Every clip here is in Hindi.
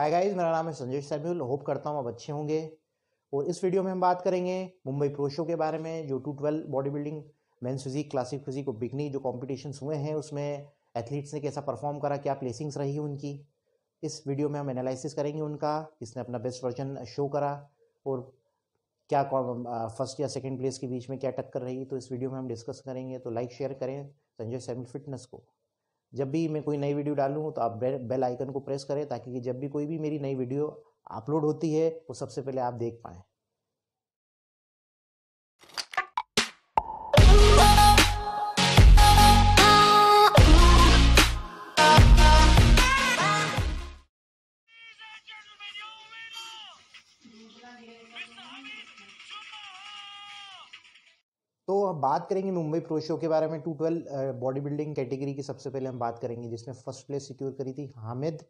हाय गाइस मेरा नाम है संजय सैम्यूल होप करता हूँ आप अच्छे होंगे और इस वीडियो में हम बात करेंगे मुंबई प्रो शो के बारे में जो two twelve body building men's physique classic physique और बिगनी जो कॉम्पिटिशन्स हुए हैं उसमें एथलीट्स ने कैसा परफॉर्म करा क्या प्लेसिंग्स रही उनकी इस वीडियो में हम एनालिसिस करेंगे उनका किसने अपना बेस्ट वर्जन शो करा और क्या फर्स्ट या सेकेंड प्लेस के बीच में क्या टक्कर रही तो इस वीडियो में हम डिस्कस करेंगे तो लाइक शेयर करें संजय सैम्यूल फिटनेस को जब भी मैं कोई नई वीडियो डालूँ तो आप बेल आइकन को प्रेस करें ताकि जब भी कोई भी मेरी नई वीडियो अपलोड होती है वो सबसे पहले आप देख पाएँ तो हम बात करेंगे मुंबई प्रो शो के बारे में two twelve body building category की सबसे पहले हम बात करेंगे जिसमें फर्स्ट प्लेस सिक्योर करी थी हामिद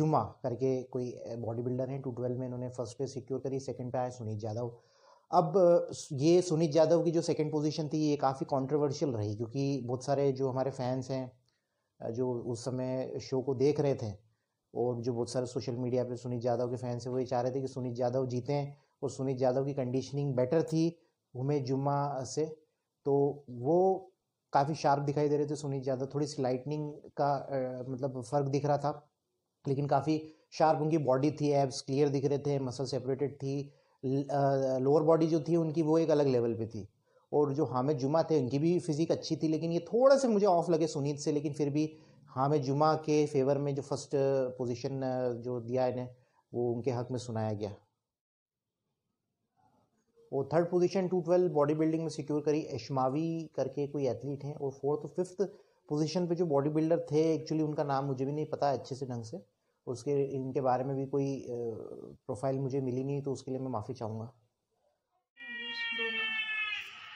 जुमा करके कोई बॉडी बिल्डर हैं टू ट्वेल्व में इन्होंने फर्स्ट प्लेस सिक्योर करी सेकंड पे आए सुनीत यादव अब ये सुनीत यादव की जो सेकंड पोजीशन थी ये काफ़ी कंट्रोवर्शियल रही क्योंकि बहुत सारे जो हमारे फैंस हैं जो उस समय शो को देख रहे थे और जो बहुत सारे सोशल मीडिया पे सुनीत यादव के फैंस हैं वो ये चाह रहे थे कि सुनीत यादव जीतें और सुनीत यादव की कंडीशनिंग बेटर थी हुमे जुम्मा से तो वो काफ़ी शार्प दिखाई दे रहे थे सुनील यादव थोड़ी सी लाइटनिंग का आ, मतलब फ़र्क दिख रहा था लेकिन काफ़ी शार्प उनकी बॉडी थी एब्स क्लियर दिख रहे थे मसल सेपरेटेड थी लोअर बॉडी जो थी उनकी वो एक अलग लेवल पे थी और जो हामिद जुमा थे उनकी भी फिजिक अच्छी थी लेकिन ये थोड़ा से मुझे ऑफ लगे सुनीत से लेकिन फिर भी हामिद जुमा के फेवर में जो फर्स्ट पोजीशन जो दिया इन्हें वो उनके हक में सुनाया गया वो थर्ड पोजीशन 212 बॉडी बिल्डिंग में सिक्योर करी एशमावी करके कोई एथलीट हैं और फोर्थ फिफ्थ पोजीशन पे जो बॉडी बिल्डर थे एक्चुअली उनका नाम मुझे भी नहीं पता अच्छे से ढंग से उसके इनके बारे में भी कोई प्रोफाइल मुझे मिली नहीं तो उसके लिए मैं माफ़ी चाहूँगा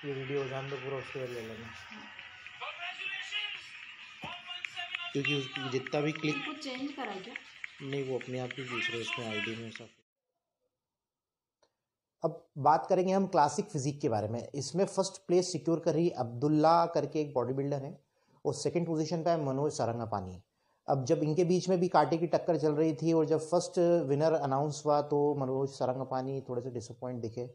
ये वीडियो जान दो पूरा उसके ले लेना क्योंकि जितना भी क्लिक चेंज करा नहीं वो अपने आप ही दूसरे उसमें आईडी में सब अब बात करेंगे हम क्लासिक फिजिक के बारे में इसमें फर्स्ट प्लेस सिक्योर कर रही अब्दुल्ला करके एक बॉडी बिल्डर है और सेकंड पोजीशन पर है मनोज सारंगापानी अब जब इनके बीच में भी कांटे की टक्कर चल रही थी और जब फर्स्ट विनर अनाउंस हुआ तो मनोज सारंगापानी थोड़े से डिसअपॉइंट दिखे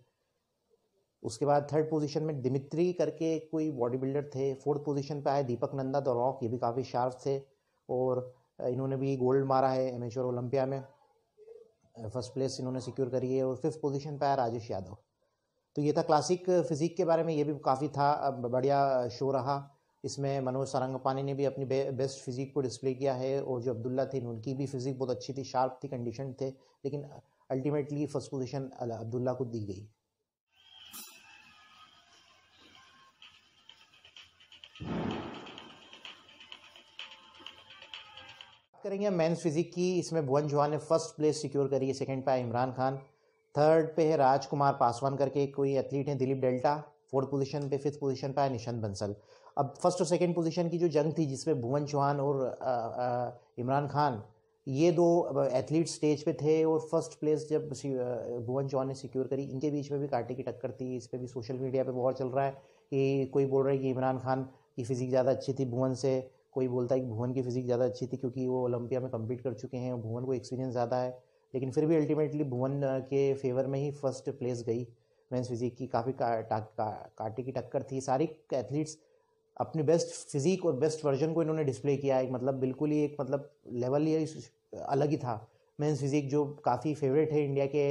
उसके बाद थर्ड पोजीशन में दिमित्री करके कोई बॉडी बिल्डर थे फोर्थ पोजीशन पे आए दीपक नंदा द रॉक ये भी काफ़ी शार्प थे और इन्होंने भी गोल्ड मारा है एमेश्वर ओलंपिया में फर्स्ट प्लेस इन्होंने सिक्योर करी है और फिफ्थ पोजीशन पर आया राजेश यादव तो ये था क्लासिक फिजिक के बारे में ये भी काफ़ी था बढ़िया शो रहा इसमें मनोज सारंगपानी ने भी अपनी बे, बेस्ट फिजिक को डिस्प्ले किया है और जो अब्दुल्ला थे उनकी भी फिजिक बहुत अच्छी थी शार्प थी कंडीशन थे लेकिन अल्टीमेटली फर्स्ट पोजीशन अब्दुल्ला को दी गई करेंगे हम मेंस फिजिक की इसमें भुवन चौहान ने फर्स्ट प्लेस सिक्योर करी है सेकंड पे इमरान खान थर्ड पे है राजकुमार पासवान करके कोई एथलीट हैं दिलीप डेल्टा फोर्थ पोजीशन पे फिफ्थ पोजीशन पे है निशांत बंसल अब फर्स्ट और सेकंड पोजीशन की जो जंग थी जिसमें भुवन चौहान और इमरान खान ये दो एथलीट स्टेज पे थे और फर्स्ट प्लेस जब भुवन चौहान ने सिक्योर करी इनके बीच में भी कांटे की टक्कर थी इस पर भी सोशल मीडिया पर बहुत चल रहा है कि कोई बोल रहा है कि इमरान खान की फिजिक ज़्यादा अच्छी थी भुवन से कोई बोलता है कि भुवन की फिजिक्स ज़्यादा अच्छी थी क्योंकि वो ओलंपिया में कम्पीट कर चुके हैं भुवन को एक्सपीरियंस ज़्यादा है लेकिन फिर भी अल्टीमेटली भुवन के फेवर में ही फर्स्ट प्लेस गई मेंस फिजिक की काफ़ी का, का, का, काटे की टक्कर थी सारी एथलीट्स अपने बेस्ट फिजिक और बेस्ट वर्जन को इन्होंने डिस्प्ले किया एक मतलब बिल्कुल ही एक मतलब लेवल ही अलग ही था मेंस फिजिक जो काफ़ी फेवरेट है इंडिया के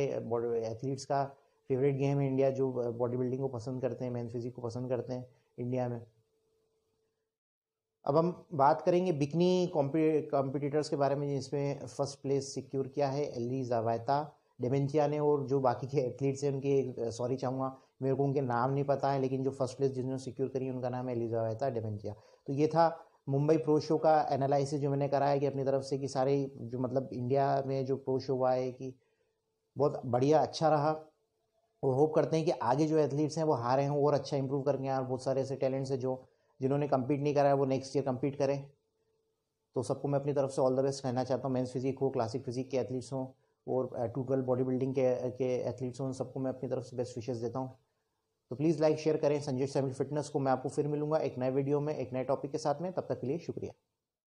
एथलीट्स का फेवरेट गेम है इंडिया जो बॉडी बिल्डिंग को पसंद करते हैं मेंस फिजिक को पसंद करते हैं इंडिया में अब हम बात करेंगे बिकनी कॉम्पिटिटर्स के बारे में जिसमें फर्स्ट प्लेस सिक्योर किया है एली जावायता डेमेंचिया ने और जो बाकी के एथलीट्स हैं उनके सॉरी चाहूँगा मेरे को उनके नाम नहीं पता है लेकिन जो फर्स्ट प्लेस जिन्होंने सिक्योर करी उनका नाम है एलिजावेता डेमेंचिया तो ये था मुंबई प्रो शो का एनालिसिस जो मैंने करा है कि अपनी तरफ से कि सारे जो मतलब इंडिया में जो प्रो शो हुआ है कि बहुत बढ़िया अच्छा रहा और होप करते हैं कि आगे जो एथलीट्स हैं वो हारे हैं और अच्छा इंप्रूव करके यहाँ बहुत सारे ऐसे टैलेंट्स हैं जो जिन्होंने कम्पीट नहीं करा है वो नेक्स्ट ईयर कम्पीट करें तो सबको मैं अपनी तरफ से ऑल द बेस्ट कहना चाहता हूँ मेन्स फिजिक हो क्लासिक फिजिक के एथलीट्स हों और टू ट्वेल्व बॉडी बिल्डिंग के uh, के एथलीट्स हों सबको मैं अपनी तरफ से बेस्ट विशेष देता हूँ तो प्लीज़ लाइक शेयर करें संजय सैमिल फिटनेस को मैं आपको फिर मिलूंगा एक नए वीडियो में एक नए टॉपिक के साथ में तब तक के लिए शुक्रिया